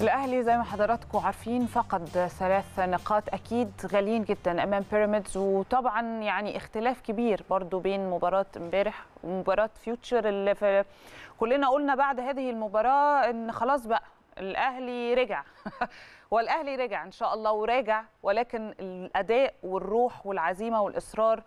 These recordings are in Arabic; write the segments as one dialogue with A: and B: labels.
A: الاهلي زي ما حضراتكم عارفين فقد ثلاث نقاط اكيد غاليين جدا امام بيراميدز وطبعا يعني اختلاف كبير برضو بين مباراه امبارح ومباراه فيوتشر اللي في كلنا قلنا بعد هذه المباراه ان خلاص بقى الاهلي رجع والاهلي رجع ان شاء الله وراجع ولكن الاداء والروح والعزيمه والاصرار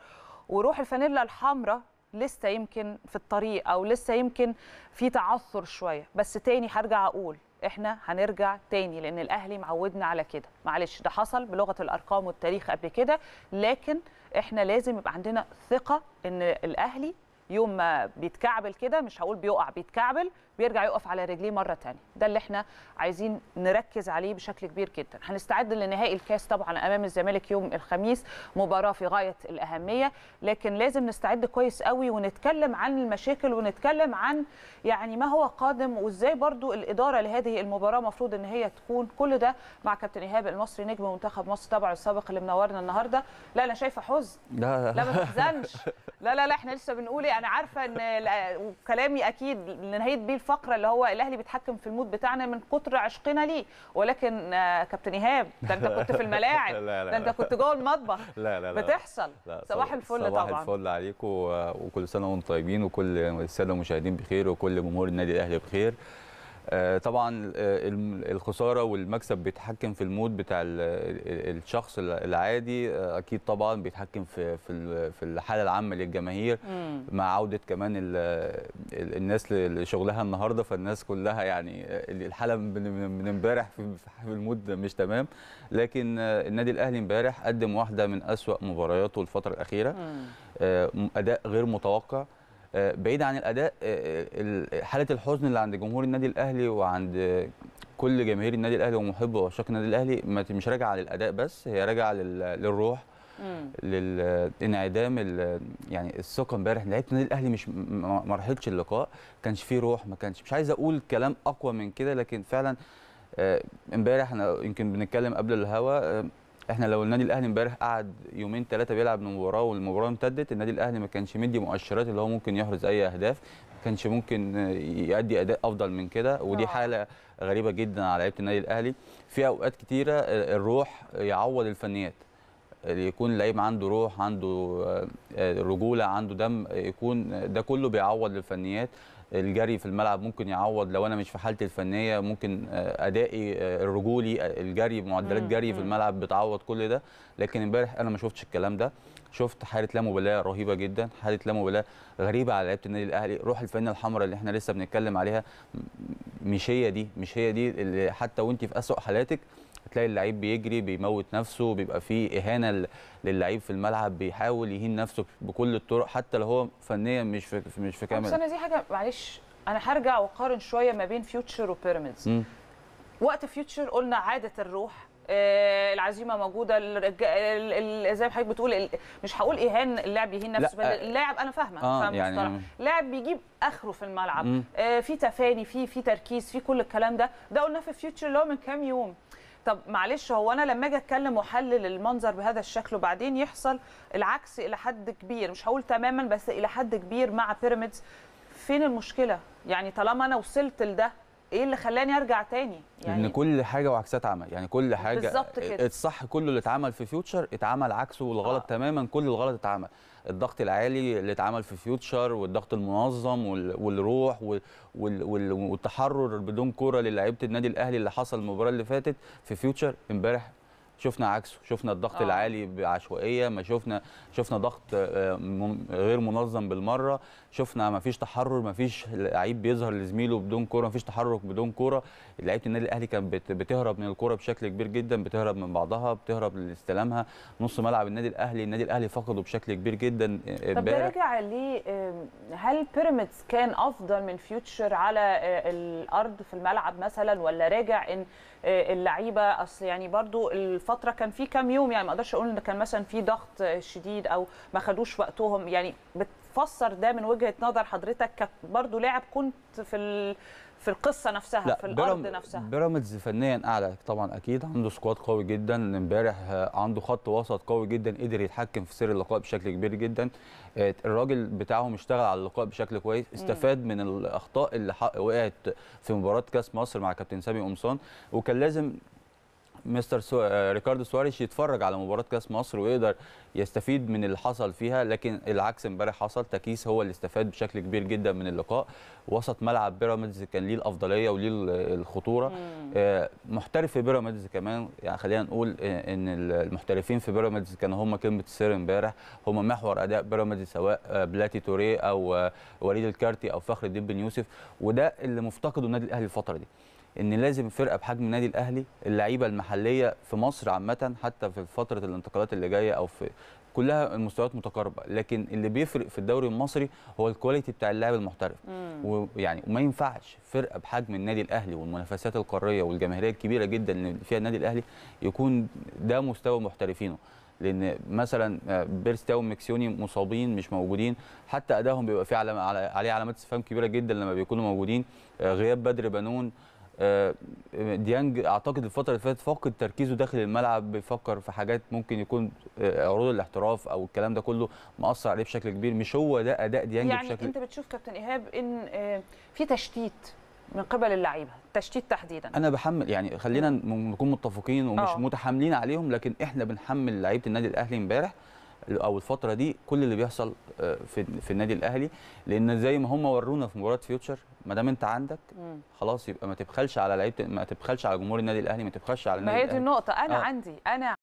A: وروح الفانيلا الحمراء لسه يمكن في الطريق او لسه يمكن في تعثر شويه بس تاني هرجع اقول احنا هنرجع تاني لان الاهلي معودنا على كده معلش ده حصل بلغه الارقام والتاريخ قبل كده لكن احنا لازم يبقى عندنا ثقه ان الاهلي يوم ما بيتكعبل كده مش هقول بيقع بيتكعبل بيرجع يقف على رجليه مره ثانيه ده اللي احنا عايزين نركز عليه بشكل كبير جدا هنستعد لنهائي الكاس طبعا امام الزمالك يوم الخميس مباراه في غايه الاهميه لكن لازم نستعد كويس قوي ونتكلم عن المشاكل ونتكلم عن يعني ما هو قادم وازاي برضو الاداره لهذه المباراه المفروض ان هي تكون كل ده مع كابتن ايهاب المصري نجم منتخب مصر طبعا السابق اللي منورنا النهارده لا انا شايفه حزن لا لا ما تحزنش لا لا لا احنا لسه بنقول يعني انا عارفه ان كلامي اكيد نهيت بيه الفقره اللي هو الاهلي بيتحكم في المود بتاعنا من كتر عشقنا ليه ولكن آه، كابتن ايهاب ده انت كنت في الملاعب ده انت كنت جوه المطبخ لا لا لا بتحصل لا صباح الفل طبعا صباح الفل
B: عليكم آه، وكل سنه وانتم طيبين وكل الساده المشاهدين بخير وكل جمهور النادي الاهلي بخير آه، طبعا آه، الخساره والمكسب بيتحكم في المود بتاع الشخص العادي آه، اكيد طبعا بيتحكم في في الحاله العامه للجماهير مع عوده كمان الناس لشغلها النهارده فالناس كلها يعني الحاله من امبارح في المود مش تمام لكن النادي الاهلي امبارح قدم واحده من اسوا مبارياته الفتره الاخيره اداء غير متوقع بعيد عن الاداء آه، آه، حاله الحزن اللي عند جمهور النادي الاهلي وعند كل جماهير النادي الاهلي ومحبه وعشاق النادي الاهلي مش راجعه للاداء بس هي راجعه للروح للانعدام يعني الثقه امبارح لعيبه النادي الاهلي مش ما اللقاء ما كانش فيه روح ما كانش مش عايز اقول كلام اقوى من كده لكن فعلا آه، امبارح احنا يمكن بنتكلم قبل الهوا احنا لو النادي الاهلي امبارح قعد يومين ثلاثه بيلعب مباراه والمباراه امتدت النادي الاهلي ما كانش مدي مؤشرات اللي هو ممكن يحرز اي اهداف ما كانش ممكن يؤدي اداء افضل من كده ودي آه. حاله غريبه جدا على لعيبه النادي الاهلي في اوقات كتيره الروح يعوض الفنيات يكون اللعيب عنده روح عنده آه، آه، رجوله عنده دم يكون ده كله بيعوض للفنيات الجري في الملعب ممكن يعوض لو انا مش في حالتي الفنيه ممكن آه، ادائي الرجولي الجري معدلات جري في الملعب بتعوض كل ده لكن امبارح انا ما شفتش الكلام ده شفت حاله لا مبالاه رهيبه جدا حاله لا مبالاه غريبه على لعيبه النادي الاهلي روح الفنيه الحمراء اللي احنا لسه بنتكلم عليها مش هي دي مش هي دي اللي حتى وانت في اسوء حالاتك تلاقي اللعيب بيجري بيموت نفسه بيبقى فيه اهانه للعيب في الملعب بيحاول يهين نفسه بكل الطرق حتى لو هو فنيا مش في مش في كامل بس
A: دي حاجه معلش انا هرجع واقارن شويه ما بين فيوتشر وبيراميدز وقت فيوتشر قلنا عاده الروح آه العزيمه موجوده زي ما حضرتك بتقول مش هقول اهان اللاعب يهين نفسه بل اللاعب انا فاهمه آه فاهم يعني لاعب بيجيب اخره في الملعب آه في تفاني في في تركيز في كل الكلام ده ده قلناه في فيوتشر اللي هو من كام يوم طب معلش هو انا لما اجي اتكلم واحلل المنظر بهذا الشكل وبعدين يحصل العكس الى حد كبير مش هقول تماما بس الى حد كبير مع بيراميدز فين المشكله يعني طالما انا وصلت لده ايه اللي خلاني ارجع تاني
B: يعني ان كل حاجه وعكسها اتعمل يعني كل حاجه بالظبط كده الصح كله اللي اتعمل في فيوتشر اتعمل عكسه والغلط آه. تماما كل الغلط اتعمل الضغط العالي اللي اتعمل في فيوتشر والضغط المنظم والروح والتحرر بدون كوره للاعيبه النادي الاهلي اللي حصل المباراه اللي فاتت في فيوتشر امبارح شفنا عكسه شفنا الضغط آه. العالي بعشوائيه ما شفنا شفنا ضغط آه، غير منظم بالمره شفنا ما فيش تحرر ما فيش لعيب بيظهر لزميله بدون كوره ما فيش تحرك بدون كوره لعيبه النادي الاهلي كانت بتهرب من الكوره بشكل كبير جدا بتهرب من بعضها بتهرب لاستلامها نص ملعب النادي الاهلي النادي الاهلي فقده بشكل كبير جدا آه، طب ده
A: راجع ليه هل بيراميدز كان افضل من فيوتشر على آه، الارض في الملعب مثلا ولا راجع ان آه، اللعيبه اصل يعني برضو الفتره كان في كام يوم يعني ما اقدرش اقول ان كان مثلا في ضغط شديد او ما خدوش وقتهم يعني بتفسر ده من وجهه نظر حضرتك برضو لاعب كنت في في القصه نفسها لا في الارض نفسها
B: بيراميدز فنيا اعلى طبعا اكيد عنده سكواد قوي جدا امبارح آه، عنده خط وسط قوي جدا قدر يتحكم في سير اللقاء بشكل كبير جدا آه، الراجل بتاعهم اشتغل على اللقاء بشكل كويس استفاد من الاخطاء اللي وقعت في مباراه كاس مصر مع كابتن سامي قمصان وكان لازم مستر سو... آه، ريكاردو سواريش يتفرج على مباراه كاس مصر ويقدر يستفيد من اللي حصل فيها لكن العكس امبارح حصل تكيس هو اللي استفاد بشكل كبير جدا من اللقاء وسط ملعب بيراميدز كان ليه الافضليه وليه الخطوره مم. آه، محترف في بيراميدز كمان يعني خلينا نقول آه، ان المحترفين في بيراميدز كانوا هم كلمه السر امبارح هم محور اداء بيراميدز سواء بلاتي توريه او وليد الكارتي او فخر الدين بن يوسف وده اللي مفتقده النادي الاهلي الفتره دي ان لازم فرقه بحجم النادي الاهلي اللعيبه المحليه في مصر عامه حتى في فتره الانتقالات اللي جايه او في كلها المستويات متقاربه لكن اللي بيفرق في الدوري المصري هو الكواليتي بتاع اللاعب المحترف ويعني وما ينفعش فرقه بحجم النادي الاهلي والمنافسات القاريه والجماهيريه الكبيره جدا اللي فيها النادي الاهلي يكون ده مستوى محترفينه لان مثلا آه، بيرستاو ومكسيوني مصابين مش موجودين حتى ادائهم بيبقى فيه علامه عليه علامات استفهام كبيره جدا لما بيكونوا موجودين آه، غياب بدر بنون آه، ديانج اعتقد الفتره اللي فاتت فقد تركيزه داخل الملعب بيفكر في حاجات ممكن يكون آه، عروض الاحتراف او الكلام ده كله مأثر عليه بشكل كبير مش هو ده اداء ديانج يعني بشكل يعني انت
A: بتشوف كابتن ايهاب ان آه، في تشتيت من قبل اللعيبه تشتيت تحديدا انا
B: بحمل يعني خلينا نكون متفقين ومش أوه. متحاملين عليهم لكن احنا بنحمل لعيبه النادي الاهلي امبارح او الفتره دي كل اللي بيحصل آه، في في النادي الاهلي لان زي ما هم ورونا في مباراه فيوتشر ما دام انت عندك خلاص يبقى ما تبخلش على لعيبه ما تبخلش على جمهور النادي الاهلي ما تبخلش على النادي ما هي دي النقطه انا آه.
A: عندي انا